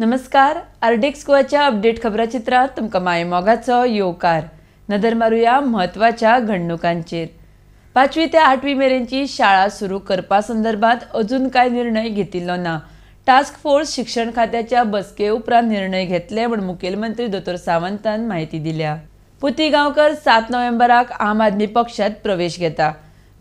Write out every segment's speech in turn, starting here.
नमस्कार आर्डिक्स गोवाच्या अपडेट खबरा चित्रांत तुमकां मायमोगाचो येवकार नदर मारुया म्हत्वाच्या घडणुकांचेर पाचवी ते आठवी मेरेनची शाळा सुरू करपा संदर्भात अजून काय निर्णय घेतिल्लो ना टास्क फोर्स शिक्षण खात्याच्या बसके उपरांत निर्णय घेतले म्हूण मुखेलमंत्री दोतोर सावंतान म्हायती दिल्या पुती गावकर सात नोव्हेंबराक आम आदमी पक्षात प्रवेश घेता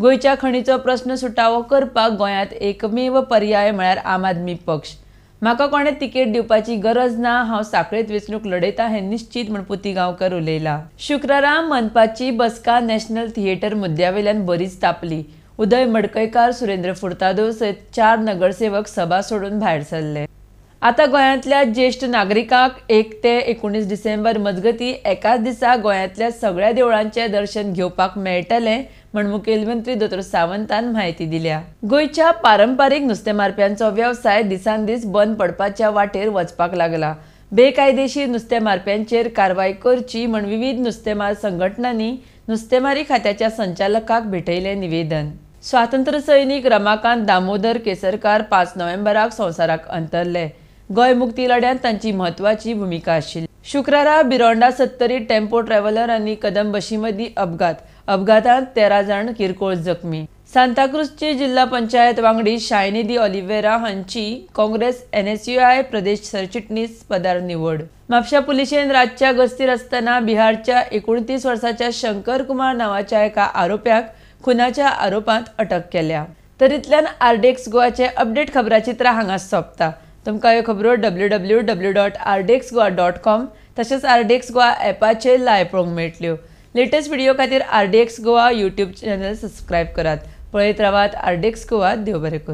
गोयच्या खणीचो प्रस्न सुटावो करपाक गोयात एकमेव पर्याय म्हळ्यार आम आदमी पक्ष म्हाका कोणे तिकेट दिवपाची गरज ना हांव साखळेत वेंचणूक लडयतां हें निश्चित म्हूण पुतीगांवकर उलयला शुक्रारा मनपाची बसका नॅशनल थिएटर मुद्द्यावेल्यान बरीच तापली उदय मडकयकार सुरेंद्र फुर्तादो सयत चार नगरसेवक सभा सोडून भायर सरले आता गोयातल्या ज्येष्ठ नागरिकांक एक ते एकोणीस डिसेंबर मजगती एकाच दिसा गोयातल्या सगळ्या देवळांचे दर्शन घेवपाक मेळटलें म्हण मुखेलमंत्री दोतोर सावंतान म्हायती दिल्या गोयच्या पारंपारीक नुस्तेमारप्यांचो व्यवसाय दिसान दीस बंद पडपाच्या वाटेर वचपाक लागला बेकायदेशीर नुस्तेमारप्यांचेर कारवाय करची म्हण विविध नुस्तेमार संघटनांनी नुस्तेमारी खात्याच्या संचालकाक भेटयले निवेदन स्वातंत्र्य सैनिक रमाकांत दामोदर केसरकार पाच नोव्हेंबराक संवसाराक अंतरले मुक्ती लढ्यात तांची महत्वाची भूमिका आशिल्ली शुक्रारा बिरोंडा सत्तरी टेम्पो ट्रॅव्हलर आणि कदम बशी मदीं अपघात अपघातात तेरा जाण किरकोळ जखमी सांताक्रुजची जिल्हा पंचायत वांगडी शायनिधी ऑलिव्हेरा हांची Congress N S U I प्रदेश सरचिटणीस पदार निवड म्हापशा पुलिसेन रातच्या गस्तीर असताना बिहारच्या एकोणतीस वर्षाच्या शंकर कुमार नावाच्या एका आरोप्याक खुनाच्या आरोपात अटक केल्या तरीतल्यान आरडीएक्स गोवाचे अपडेट खबराचित्रां हांगा सोंपता तुमकां ह्यो खबरो डब्ल्यू डब्ल्यू डब्ल्यू डॉट डेक्स गोवा डॉट कॉम तशेंच डेक्स गोवा एपाचेर लायव्ह पळोवंक मेळटल्यो लेटेस्ट व्हिडियो खातीर R X Goa YouTube channel subscribe करात पळयत रावात आरडीएक्स गोवा देव बरें करूं